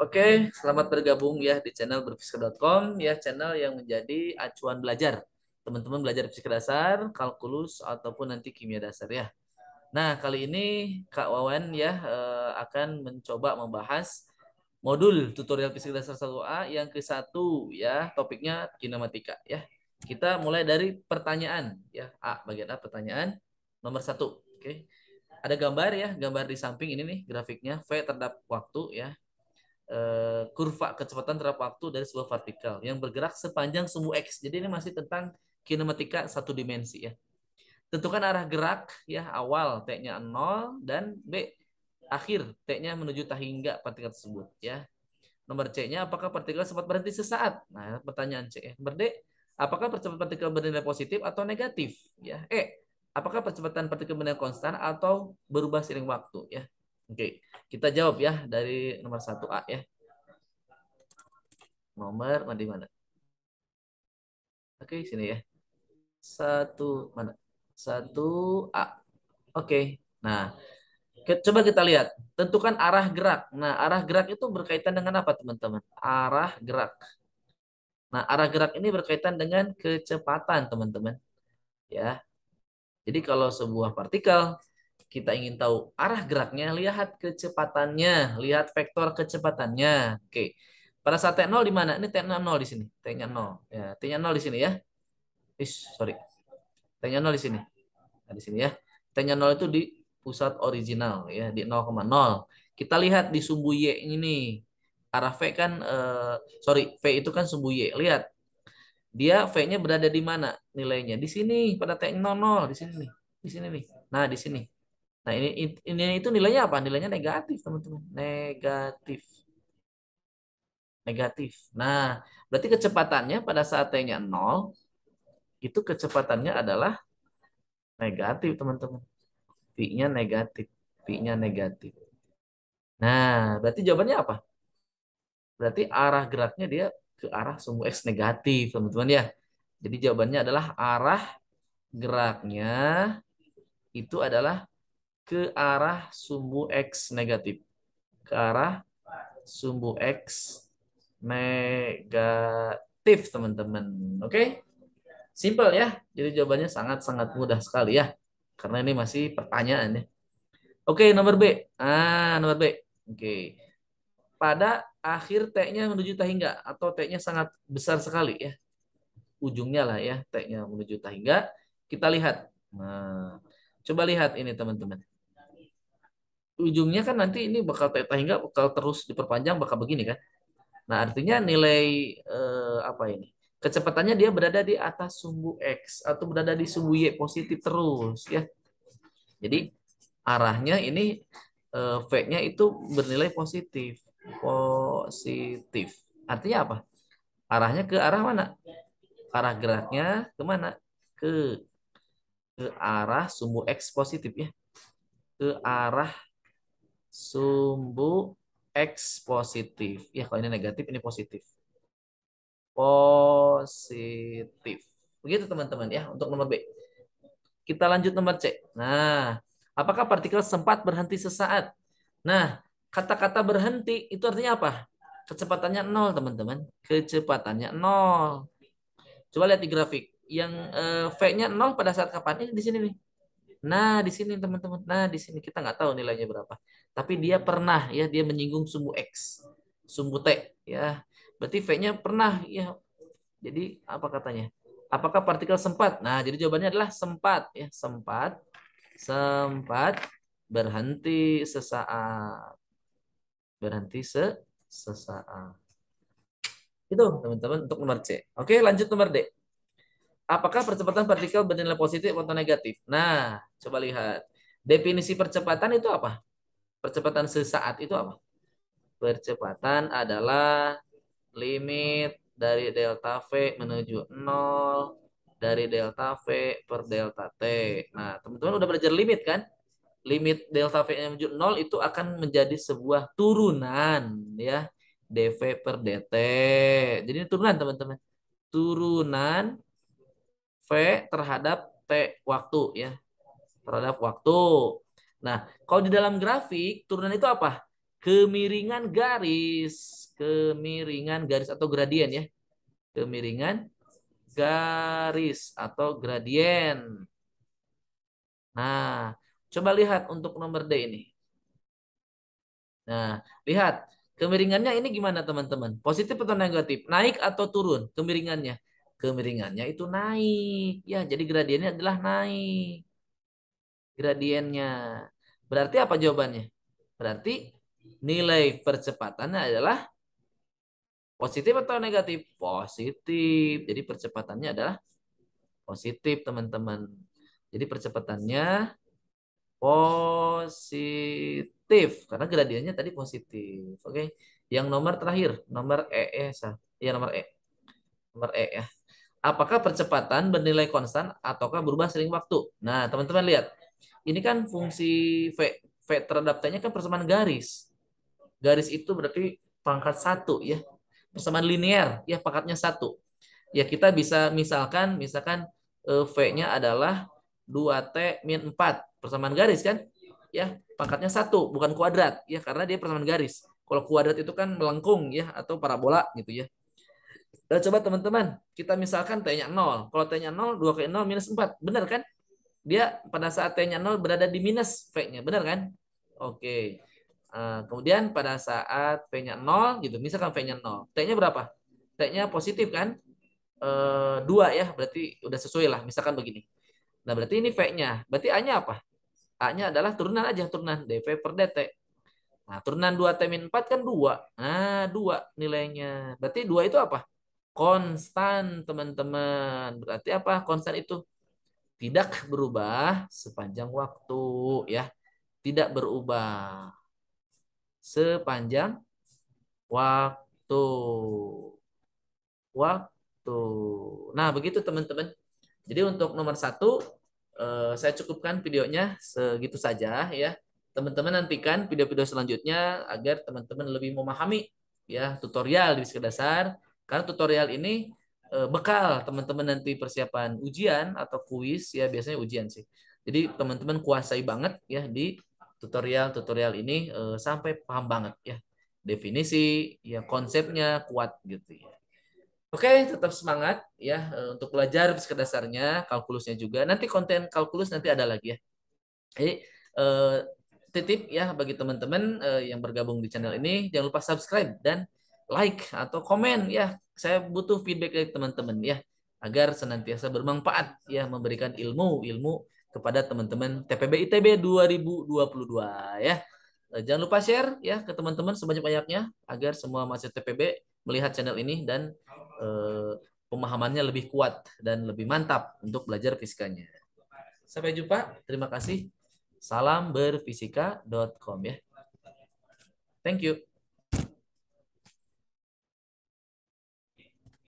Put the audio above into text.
Oke, selamat bergabung ya di channel berfisika.com ya channel yang menjadi acuan belajar. Teman-teman belajar fisika dasar, kalkulus ataupun nanti kimia dasar ya. Nah, kali ini Kak Wawan ya eh, akan mencoba membahas modul tutorial fisika dasar 1A yang ke satu ya, topiknya kinematika ya. Kita mulai dari pertanyaan ya. A bagian A pertanyaan nomor satu. Oke. Ada gambar ya, gambar di samping ini nih grafiknya V terhadap waktu ya Eh, kurva kecepatan terhadap waktu dari sebuah vertikal yang bergerak sepanjang sumbu x. Jadi ini masih tentang kinematika satu dimensi ya. Tentukan arah gerak ya awal t-nya 0 dan b akhir t-nya menuju tak hingga partikel tersebut ya. Nomor c-nya apakah partikel sempat berhenti sesaat? Nah, pertanyaan c ya. Nomor apakah percepatan partikel bernilai positif atau negatif ya. E apakah percepatan partikel bernilai konstan atau berubah seiring waktu ya. Oke, kita jawab ya dari nomor 1A ya. Nomor mana di mana? Oke, sini ya. Satu mana? Satu A. Oke. Nah, ke, coba kita lihat. Tentukan arah gerak. Nah, arah gerak itu berkaitan dengan apa, teman-teman? Arah gerak. Nah, arah gerak ini berkaitan dengan kecepatan, teman-teman. Ya. Jadi kalau sebuah partikel kita ingin tahu arah geraknya, lihat kecepatannya, lihat vektor kecepatannya. Oke. Pada saat T0 di mana? Ini T0 di sini. t 0. Ya, t 0 di sini ya. Ish, sorry. t 0 di sini. Nah, di sini ya. t 0 itu di pusat original ya, di 0,0. Kita lihat di sumbu Y ini. Arah V kan eh, sorry, V itu kan sumbu Y. Lihat. Dia V-nya berada di mana nilainya? Di sini pada t 0 di sini nih. Di sini nih. Nah, di sini. Nah, ini, ini itu nilainya apa? Nilainya negatif, teman-teman. Negatif. Negatif. Nah, berarti kecepatannya pada saat T-nya 0, itu kecepatannya adalah negatif, teman-teman. v nya negatif. v nya negatif. Nah, berarti jawabannya apa? Berarti arah geraknya dia ke arah sumbu X negatif, teman-teman ya. Jadi jawabannya adalah arah geraknya itu adalah ke arah sumbu X negatif. Ke arah sumbu X negatif, teman-teman. Oke? Simple ya. Jadi jawabannya sangat-sangat mudah sekali ya. Karena ini masih pertanyaan ya. Oke, nomor B. Ah, nomor B. Oke. Pada akhir T-nya menuju tahingga atau T-nya sangat besar sekali ya. Ujungnya lah ya, T-nya menuju tahingga. Kita lihat. Nah, coba lihat ini teman-teman ujungnya kan nanti ini bakal teta hingga bakal terus diperpanjang bakal begini kan. Nah, artinya nilai eh, apa ini? Kecepatannya dia berada di atas sumbu X atau berada di sumbu Y positif terus ya. Jadi arahnya ini eh, V-nya itu bernilai positif. Positif. Artinya apa? Arahnya ke arah mana? Arah geraknya kemana? Ke ke arah sumbu X positif ya. Ke arah Sumbu X positif. Ya, kalau ini negatif, ini positif. Positif. Begitu teman-teman ya untuk nomor B. Kita lanjut nomor C. Nah, apakah partikel sempat berhenti sesaat? Nah, kata-kata berhenti itu artinya apa? Kecepatannya nol, teman-teman. Kecepatannya nol. Coba lihat di grafik. Yang eh, V-nya nol pada saat kapan? Ini di sini nih. Nah, di sini teman-teman, nah di sini kita nggak tahu nilainya berapa. Tapi dia pernah ya dia menyinggung sumbu X, sumbu T ya. Berarti V-nya pernah ya. Jadi apa katanya? Apakah partikel sempat? Nah, jadi jawabannya adalah sempat ya, sempat sempat berhenti sesaat. Berhenti se sesaat. Itu teman-teman untuk nomor C. Oke, lanjut nomor D apakah percepatan partikel bernilai positif atau negatif? Nah, coba lihat. Definisi percepatan itu apa? Percepatan sesaat itu apa? Percepatan adalah limit dari delta V menuju 0 dari delta V per delta T. Nah, teman-teman udah belajar limit kan? limit delta V menuju 0 itu akan menjadi sebuah turunan ya dv per dt. Jadi ini turunan teman-teman. Turunan V terhadap T waktu ya. Terhadap waktu. Nah, kalau di dalam grafik, turunan itu apa? Kemiringan garis. Kemiringan garis atau gradien ya. Kemiringan garis atau gradien. Nah, coba lihat untuk nomor D ini. Nah, lihat kemiringannya ini gimana teman-teman? Positif atau negatif? Naik atau turun kemiringannya? kemiringannya itu naik. Ya, jadi gradiennya adalah naik. Gradiennya. Berarti apa jawabannya? Berarti nilai percepatannya adalah positif atau negatif? Positif. Jadi percepatannya adalah positif, teman-teman. Jadi percepatannya positif karena gradiennya tadi positif. Oke. Yang nomor terakhir, nomor E, e ya, nomor E. Nomor E ya apakah percepatan bernilai konstan ataukah berubah sering waktu. Nah, teman-teman lihat. Ini kan fungsi V, v terhadap T-nya kan persamaan garis. Garis itu berarti pangkat satu ya. Persamaan linear ya pangkatnya satu. Ya kita bisa misalkan misalkan e, V-nya adalah 2T min 4. Persamaan garis kan? Ya, pangkatnya satu bukan kuadrat ya karena dia persamaan garis. Kalau kuadrat itu kan melengkung ya atau parabola gitu ya. Nah, coba teman-teman, kita misalkan T-nya 0. Kalau T-nya 0, 2 kali 0 minus 4. Benar kan? Dia pada saat T-nya 0 berada di minus V-nya. Benar kan? Oke. Uh, kemudian pada saat V-nya 0, gitu. misalkan V-nya 0. T-nya berapa? T-nya positif kan? Uh, eh, 2 ya, berarti udah sesuai lah. Misalkan begini. Nah, berarti ini V-nya. Berarti A-nya apa? A-nya adalah turunan aja, turunan DV per DT. Nah, turunan 2T min 4 kan 2. Nah, 2 nilainya. Berarti 2 itu apa? konstan teman-teman. Berarti apa konstan itu? Tidak berubah sepanjang waktu ya. Tidak berubah sepanjang waktu. Waktu. Nah begitu teman-teman. Jadi untuk nomor satu eh, saya cukupkan videonya segitu saja ya. Teman-teman nantikan video-video selanjutnya agar teman-teman lebih memahami ya tutorial di dasar karena tutorial ini eh, bekal teman-teman nanti persiapan ujian atau kuis ya biasanya ujian sih. Jadi teman-teman kuasai banget ya di tutorial-tutorial ini eh, sampai paham banget ya definisi ya konsepnya kuat gitu ya. Oke, tetap semangat ya eh, untuk belajar ke dasarnya, kalkulusnya juga. Nanti konten kalkulus nanti ada lagi ya. Jadi eh, titip ya bagi teman-teman yang bergabung di channel ini jangan lupa subscribe dan like atau komen ya. Saya butuh feedback dari teman-teman ya agar senantiasa bermanfaat ya memberikan ilmu-ilmu kepada teman-teman TPB ITB 2022 ya. Eh, jangan lupa share ya ke teman-teman sebanyak-banyaknya agar semua mahasiswa TPB melihat channel ini dan eh, pemahamannya lebih kuat dan lebih mantap untuk belajar fisikanya. Sampai jumpa. Terima kasih. Salam berfisika.com ya. Thank you.